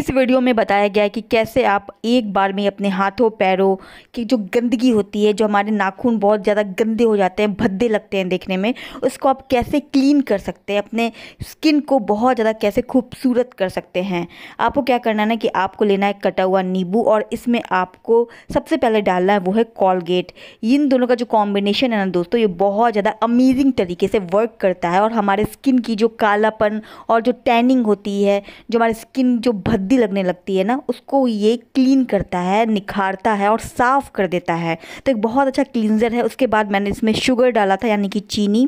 इस वीडियो में बताया गया है कि कैसे आप एक बार में अपने हाथों पैरों की जो गंदगी होती है जो हमारे नाखून बहुत ज़्यादा गंदे हो जाते हैं भद्दे लगते हैं देखने में उसको आप कैसे क्लीन कर सकते हैं अपने स्किन को बहुत ज़्यादा कैसे खूबसूरत कर सकते हैं आपको क्या करना है ना कि आपको लेना है कटा हुआ नींबू और इसमें आपको सबसे पहले डालना है वो है कॉलगेट इन दोनों का जो कॉम्बिनेशन है ना दोस्तों ये बहुत ज़्यादा अमेजिंग तरीके से वर्क करता है और हमारे स्किन की जो कालापन और जो टैनिंग होती है जो हमारे स्किन जो भद्द गद्दी लगने लगती है ना उसको ये क्लीन करता है निखारता है और साफ़ कर देता है तो एक बहुत अच्छा क्लींजर है उसके बाद मैंने इसमें शुगर डाला था यानी कि चीनी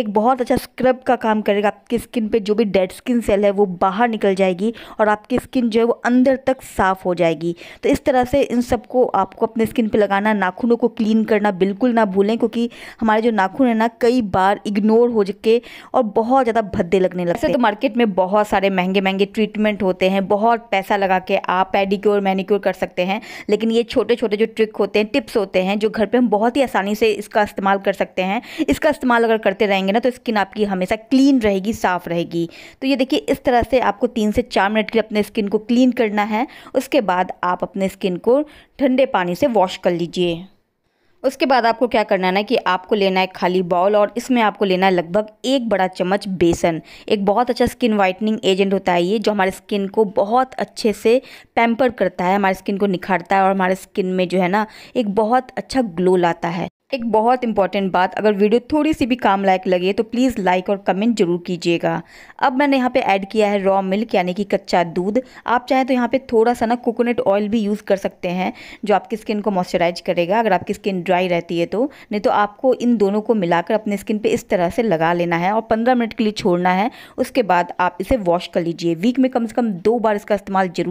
एक बहुत अच्छा स्क्रब का काम करेगा आपकी स्किन पे जो भी डेड स्किन सेल है वो बाहर निकल जाएगी और आपकी स्किन जो है वो अंदर तक साफ़ हो जाएगी तो इस तरह से इन सबको आपको अपने स्किन पर लगाना नाखूनों को क्लीन करना बिल्कुल ना भूलें क्योंकि हमारे जो नाखून है ना कई बार इग्नोर हो चुके और बहुत ज़्यादा भद्दे लगने लगते तो हैं तो मार्केट में बहुत सारे महंगे महंगे ट्रीटमेंट होते हैं बहुत बहुत पैसा लगा के आप पेडिक्योर मैनिक्योर कर सकते हैं लेकिन ये छोटे छोटे जो ट्रिक होते हैं टिप्स होते हैं जो घर पर हम बहुत ही आसानी से इसका इस्तेमाल कर सकते हैं इसका इस्तेमाल अगर करते रहेंगे ना तो स्किन आपकी हमेशा क्लीन रहेगी साफ़ रहेगी तो ये देखिए इस तरह से आपको तीन से चार मिनट के लिए अपने स्किन को क्लीन करना है उसके बाद आप अपने स्किन को ठंडे पानी से वॉश कर लीजिए उसके बाद आपको क्या करना है ना कि आपको लेना है खाली बाउल और इसमें आपको लेना है लगभग एक बड़ा चम्मच बेसन एक बहुत अच्छा स्किन वाइटनिंग एजेंट होता है ये जो हमारे स्किन को बहुत अच्छे से पैम्पर करता है हमारे स्किन को निखारता है और हमारे स्किन में जो है ना एक बहुत अच्छा ग्लो लाता है एक बहुत इंपॉर्टेंट बात अगर वीडियो थोड़ी सी भी काम लायक लगे तो प्लीज़ लाइक और कमेंट जरूर कीजिएगा अब मैंने यहाँ पे ऐड किया है रॉ मिल्क यानी कि कच्चा दूध आप चाहें तो यहाँ पे थोड़ा सा ना कोकोनट ऑयल भी यूज़ कर सकते हैं जो आपकी स्किन को मॉइस्चराइज करेगा अगर आपकी स्किन ड्राई रहती है तो नहीं तो आपको इन दोनों को मिलाकर अपने स्किन पर इस तरह से लगा लेना है और पंद्रह मिनट के लिए छोड़ना है उसके बाद आप इसे वॉश कर लीजिए वीक में कम से कम दो बार इसका इस्तेमाल जरूर